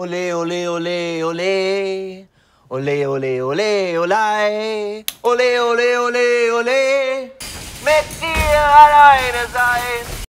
ole, ole, ole, ole. Ole, ole, ole, olei. Ole, ole, ole, ole. Mit dir alleine sein.